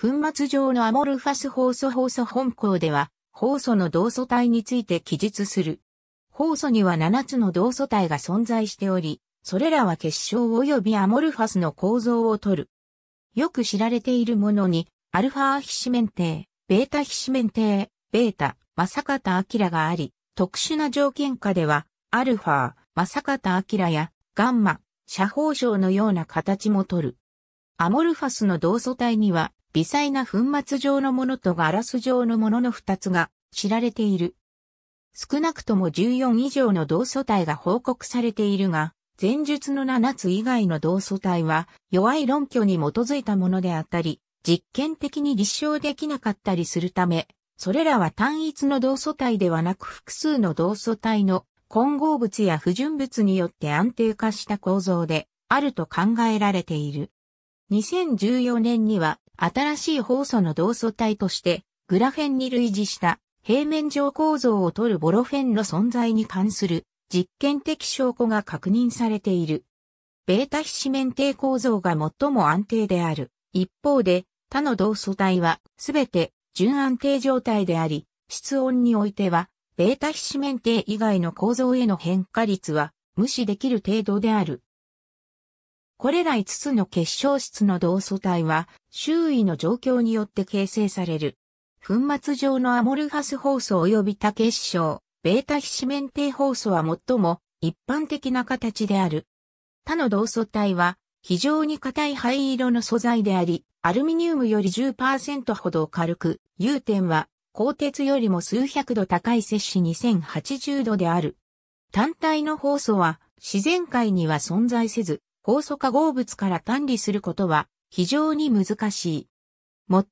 粉末状のアモルファス酵素酵素本項では、酵素の同素体について記述する。酵素には7つの同素体が存在しており、それらは結晶及びアモルファスの構造をとる。よく知られているものに、アルファメンテー、ベータメンテー、ベータ、正方明があり、特殊な条件下では、アルファ、正方明や、ガンマ、斜方章のような形もとる。アモルファスの同素体には、微細な粉末状のものとガラス状のものの二つが知られている。少なくとも14以上の同素体が報告されているが、前述の7つ以外の同素体は弱い論拠に基づいたものであったり、実験的に立証できなかったりするため、それらは単一の同素体ではなく複数の同素体の混合物や不純物によって安定化した構造であると考えられている。2014年には新しい放送素の同素体として、グラフェンに類似した平面上構造をとるボロフェンの存在に関する実験的証拠が確認されている。ベータ非四面体構造が最も安定である。一方で、他の同素体はすべて純安定状態であり、室温においては、ベータ非四面体以外の構造への変化率は無視できる程度である。これら5つの結晶質の同素体は、周囲の状況によって形成される。粉末状のアモルフス放素及び多結晶、ベータ非四面体放素は最も一般的な形である。他の同素体は、非常に硬い灰色の素材であり、アルミニウムより10%ほど軽く、融点は、鋼鉄よりも数百度高い摂氏2080度である。単体の放素は、自然界には存在せず、酵素化合物から管理することは非常に難しい。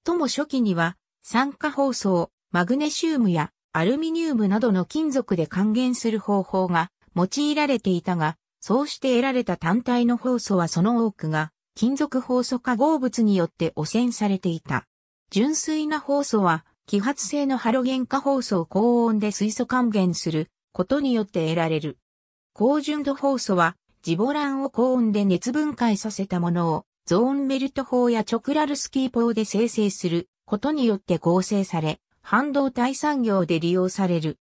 最も初期には酸化包装、マグネシウムやアルミニウムなどの金属で還元する方法が用いられていたが、そうして得られた単体の包送はその多くが金属包素化合物によって汚染されていた。純粋な包送は揮発性のハロゲン化包装を高温で水素還元することによって得られる。高純度包送はジボランを高温で熱分解させたものを、ゾーンメルト法やチョクラルスキー法で生成することによって合成され、半導体産業で利用される。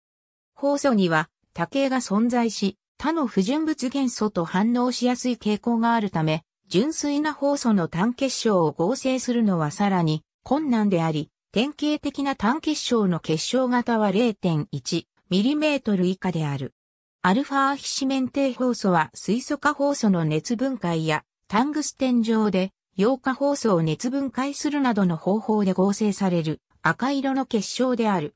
酵素には多形が存在し、他の不純物元素と反応しやすい傾向があるため、純粋な酵素の単結晶を合成するのはさらに困難であり、典型的な単結晶の結晶型は 0.1mm 以下である。アルファヒ非四面体酵素は水素化酵素の熱分解やタングステン上で溶化酵素を熱分解するなどの方法で合成される赤色の結晶である。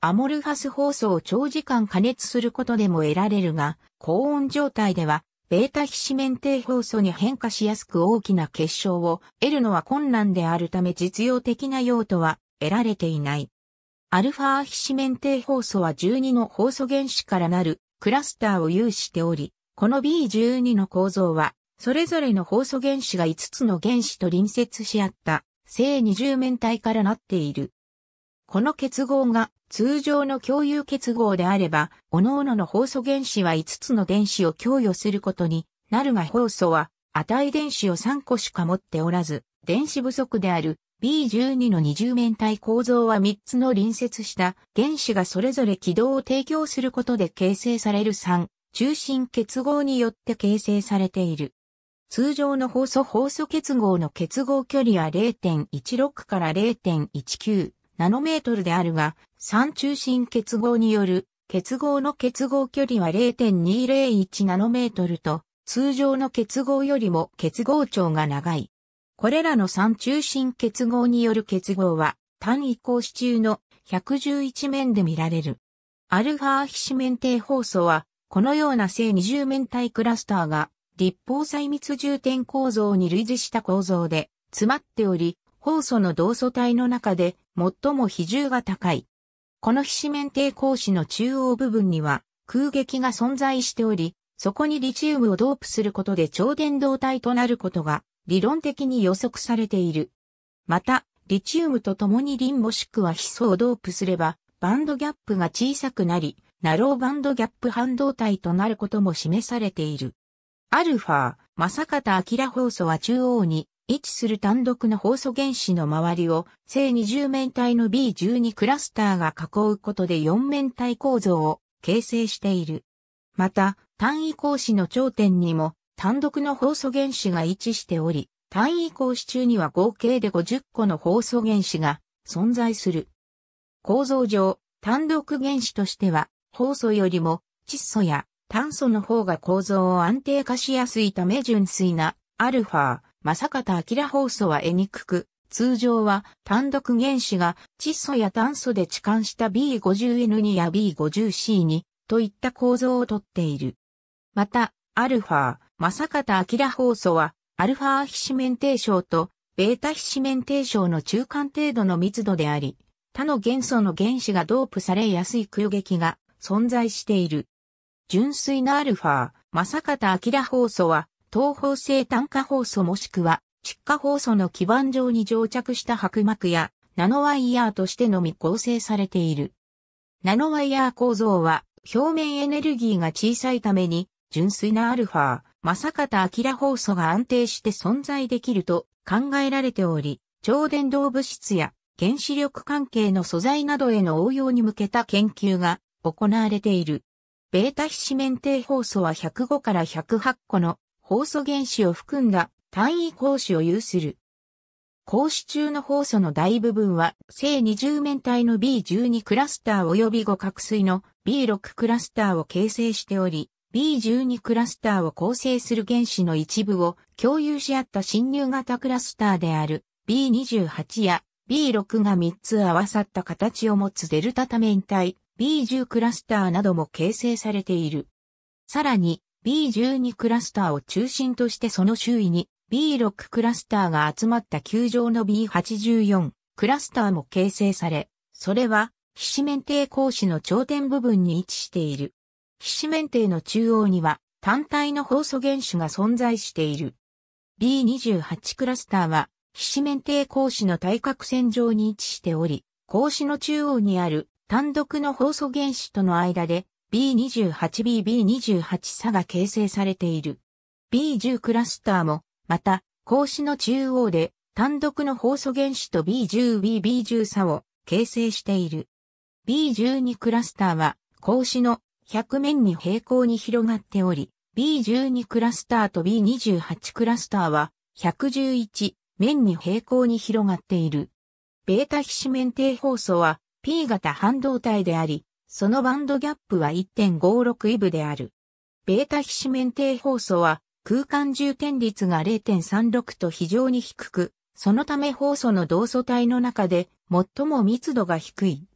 アモルファス酵素を長時間加熱することでも得られるが、高温状態では、ベータヒ非四面体酵素に変化しやすく大きな結晶を得るのは困難であるため実用的な用途は得られていない。アルファヒ非四面体酵素は12の酵素原子からなるクラスターを有しており、この B12 の構造は、それぞれの放素原子が5つの原子と隣接し合った正二重面体からなっている。この結合が通常の共有結合であれば、各々の放素原子は5つの電子を供与することになるが放素は値電子を3個しか持っておらず、電子不足である B12 の二重面体構造は3つの隣接した原子がそれぞれ軌道を提供することで形成される3中心結合によって形成されている。通常の放素放素結合の結合距離は0.16から0.19ナノメートルであるが、3中心結合による結合の結合距離は0.201ナノメートルと、通常の結合よりも結合長が長い。これらの三中心結合による結合は、単位格子中の111面で見られる。アルファー非四面体放素は、このような正二重面体クラスターが、立方細密重点構造に類似した構造で、詰まっており、放素の同素体の中で最も比重が高い。この非四面体格子の中央部分には空撃が存在しており、そこにリチウムをドープすることで超伝導体となることが理論的に予測されている。また、リチウムと共にリンボしくはヒ素をドープすれば、バンドギャップが小さくなり、ナローバンドギャップ半導体となることも示されている。アルファ、正方ラ放素は中央に位置する単独の放素原子の周りを正二十面体の B12 クラスターが囲うことで四面体構造を形成している。また、単位格子の頂点にも単独の放送原子が位置しており、単位格子中には合計で50個の放送原子が存在する。構造上、単独原子としては、放送よりも窒素や炭素の方が構造を安定化しやすいため純粋なアルファ、正方明放送は得にくく、通常は単独原子が窒素や炭素で置換した B50N2 や B50C2 といった構造をとっている。また、アルファ、正方明放送は、アルファテーショ症と、ベータテーショ症の中間程度の密度であり、他の元素の原子がドープされやすい空撃が存在している。純粋なアルファ、正方明放送は、東方性炭化放送もしくは、窒化放送の基板上に蒸着した白膜や、ナノワイヤーとしてのみ構成されている。ナノワイヤー構造は、表面エネルギーが小さいために、純粋なアルファ、正方明酵素が安定して存在できると考えられており、超伝導物質や原子力関係の素材などへの応用に向けた研究が行われている。ベータ非四面体酵素は105から108個の酵素原子を含んだ単位酵子を有する。光子中の酵素の大部分は、正二十面体の B12 クラスター及び五角錐の B6 クラスターを形成しており、B12 クラスターを構成する原子の一部を共有し合った侵入型クラスターである B28 や B6 が3つ合わさった形を持つデルタ多面体 B10 クラスターなども形成されている。さらに B12 クラスターを中心としてその周囲に B6 クラスターが集まった球状の B84 クラスターも形成され、それは、非四面抵抗子の頂点部分に位置している。皮脂面体の中央には単体の放素原子が存在している。B28 クラスターは、皮脂面体格子の対角線上に位置しており、格子の中央にある単独の放素原子との間で B28B、B28 差が形成されている。B10 クラスターも、また、格子の中央で単独の放素原子と B10B、B10 差を形成している。B12 クラスターは、格子の100面に平行に広がっており、B12 クラスターと B28 クラスターは111面に平行に広がっている。ベータ非四面低放送は P 型半導体であり、そのバンドギャップは1.56イブである。ベータ非四面低放送は空間充填率が0.36と非常に低く、そのため放素の同素体の中で最も密度が低い。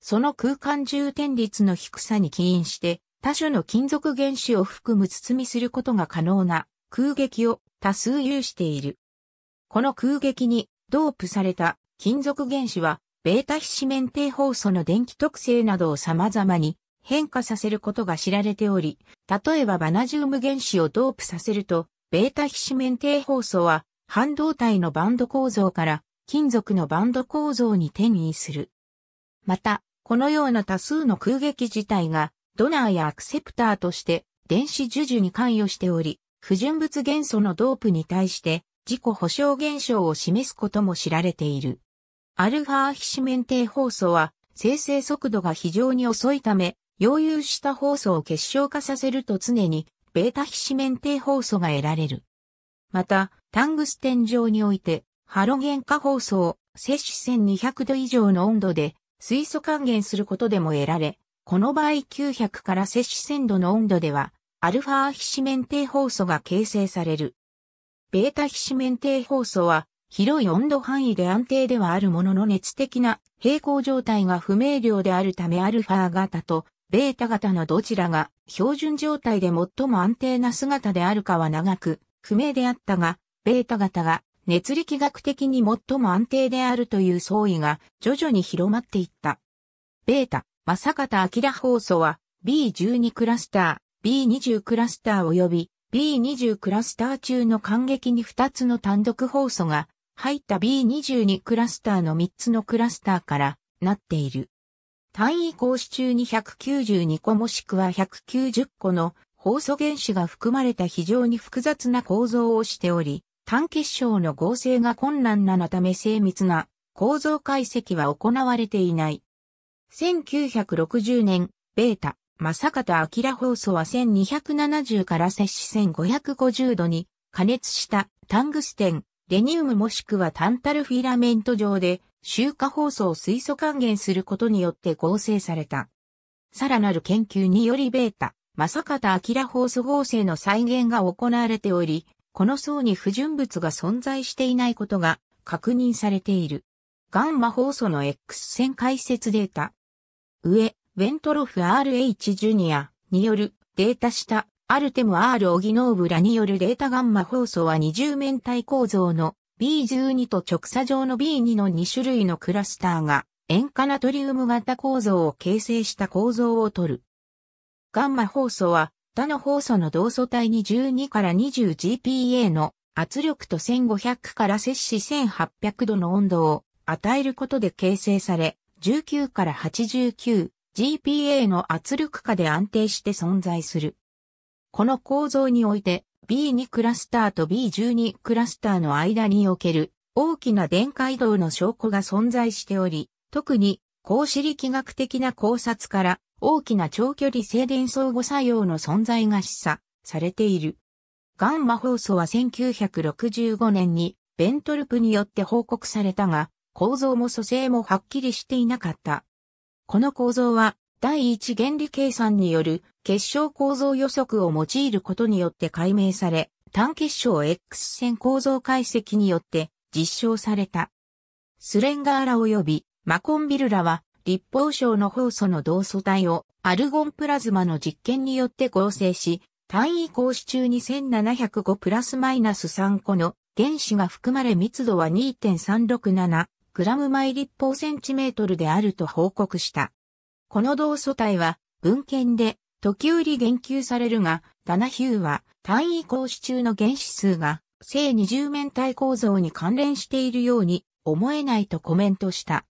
その空間充填率の低さに起因して、多種の金属原子を含む包みすることが可能な空撃を多数有している。この空撃にドープされた金属原子は、ベータ非紙面低放素の電気特性などを様々に変化させることが知られており、例えばバナジウム原子をドープさせると、ベータ非紙面低放素は半導体のバンド構造から金属のバンド構造に転移する。また、このような多数の空撃自体が、ドナーやアクセプターとして電子授受に関与しており、不純物元素のドープに対して自己保証現象を示すことも知られている。アルファヒシメンテ放酵素は生成速度が非常に遅いため、溶融した酵素を結晶化させると常にベータヒシメンテ放酵素が得られる。また、タングステン上において、ハロゲン化酵素を摂氏1200度以上の温度で水素還元することでも得られ、この場合900から摂取鮮度の温度では、アルファ非四面体酵素が形成される。ベータ非四面体酵素は、広い温度範囲で安定ではあるものの熱的な平行状態が不明瞭であるためアルファ型とベータ型のどちらが標準状態で最も安定な姿であるかは長く不明であったが、ベータ型が熱力学的に最も安定であるという相違が徐々に広まっていった。ベータ、正方明放素は B12 クラスター、B20 クラスター及び B20 クラスター中の間隙に2つの単独放素が入った B22 クラスターの3つのクラスターからなっている。単位格子中に192個もしくは190個の放素原子が含まれた非常に複雑な構造をしており、単結晶の合成が困難なのため精密な構造解析は行われていない。1960年、ベータ、正方明放送は1270から摂氏1550度に加熱したタングステン、レニウムもしくはタンタルフィラメント上で周波放送を水素還元することによって合成された。さらなる研究によりベータ、正方明放送合成の再現が行われており、この層に不純物が存在していないことが確認されている。ガンマ放送の X 線解説データ。上、ウェントロフ RH ジュニアによるデータ下、アルテム R オギノーブラによるデータガンマ放送は二重面体構造の B12 と直鎖状の B2 の2種類のクラスターが塩化ナトリウム型構造を形成した構造をとる。ガンマ放送は他の放素の同素体に12から 20GPa の圧力と1500から摂氏1800度の温度を与えることで形成され、19から 89GPa の圧力下で安定して存在する。この構造において B2 クラスターと B12 クラスターの間における大きな電解動の証拠が存在しており、特に、高子力学的な考察から大きな長距離静電相互作用の存在が示唆されている。ガンマ放送は1965年にベントルプによって報告されたが、構造も組成もはっきりしていなかった。この構造は第一原理計算による結晶構造予測を用いることによって解明され、単結晶 X 線構造解析によって実証された。スレンガーラ及びマコンビルラは立法省の放素の同素体をアルゴンプラズマの実験によって合成し、単位格子中に1705プラスマイナス3個の原子が含まれ密度は2.367グラム毎立方センチメートルであると報告した。この同素体は文献で時折言及されるが、ダナヒューは単位格子中の原子数が正二0面体構造に関連しているように思えないとコメントした。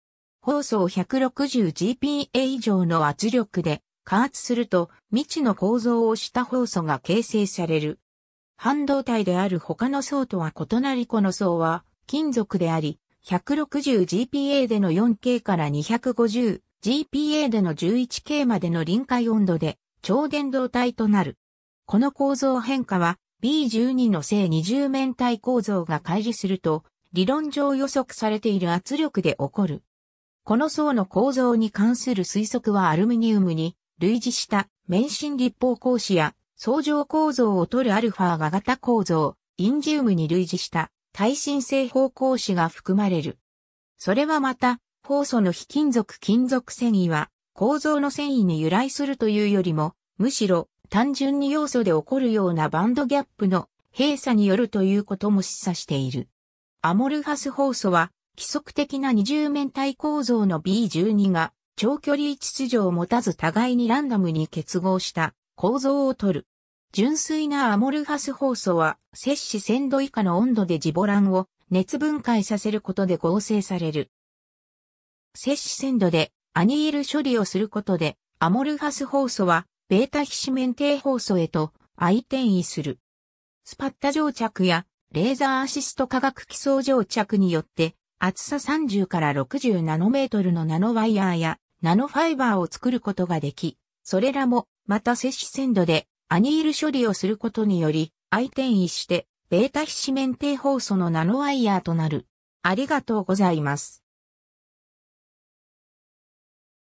放送 160GPa 以上の圧力で加圧すると未知の構造をした放素が形成される。半導体である他の層とは異なりこの層は金属であり、160GPa での 4K から 250GPa での 11K までの臨界温度で超電導体となる。この構造変化は B12 の正二重面体構造が乖離すると理論上予測されている圧力で起こるこの層の構造に関する推測はアルミニウムに類似した免震立方格子や相乗構造を取るアルファが型構造、インジウムに類似した耐震性方格子が含まれる。それはまた、酵素の非金属金属繊維は構造の繊維に由来するというよりも、むしろ単純に要素で起こるようなバンドギャップの閉鎖によるということも示唆している。アモルファス酵素は規則的な二重面体構造の B12 が長距離秩序を持たず互いにランダムに結合した構造をとる。純粋なアモルファス酵素は摂氏1000度以下の温度でジボランを熱分解させることで合成される。摂氏1000度でアニール処理をすることでアモルファス酵素はベータメンテ体酵素へと相転移する。スパッタ乗着やレーザーアシスト化学基礎乗着によって厚さ30から60ナノメートルのナノワイヤーやナノファイバーを作ることができ、それらもまた摂取鮮度でアニール処理をすることにより、相転移して、ベータ非四面低放素のナノワイヤーとなる。ありがとうございます。